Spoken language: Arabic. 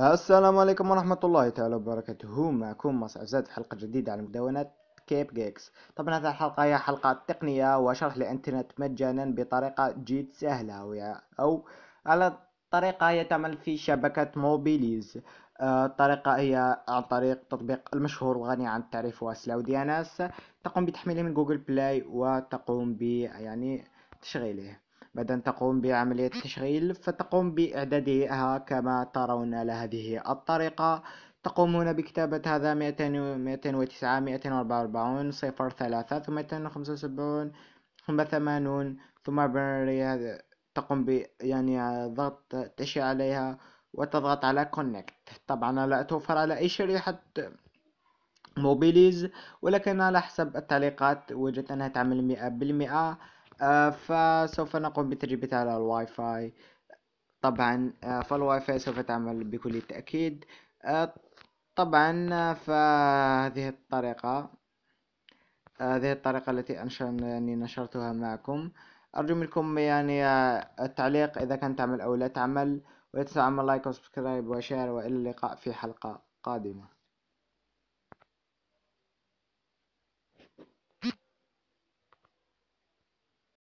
السلام عليكم ورحمة الله تعالى وبركاته معكم مسعود في حلقة جديدة على مدونة كيب جيكس طبعا هذه الحلقة هي حلقة تقنية وشرح للإنترنت مجانا بطريقة جد سهلة أو على طريقة هي تعمل في شبكة موبيليز آه، الطريقة هي عن طريق تطبيق المشهور وغني عن التعريف واسلاو دياناس تقوم بتحميله من جوجل بلاي وتقوم ب يعني تشغيله بعد أن تقوم بعملية التشغيل فتقوم بإعدادها كما ترون على هذه الطريقة تقومون بكتابة هذا 209 244 صفر ثلاثة ثم 275 ثم 80 ثم تقوم ب يعني ضغط تشي عليها وتضغط على كونكت طبعا لا توفر على أي شريحة موبيليز ولكن على حسب التعليقات وجدت أنها تعمل مئة بالمئة آه، فسوف نقوم بتجربتها على الواي فاي طبعا آه، فالواي فاي سوف تعمل بكل تأكيد آه، طبعا فهذه الطريقة هذه الطريقة التي يعني نشرتها معكم أرجو منكم يعني التعليق إذا كان تعمل أو لا تعمل ولا تنسوا عمل لايك وسبسكرايب وشير وإلى اللقاء في حلقة قادمة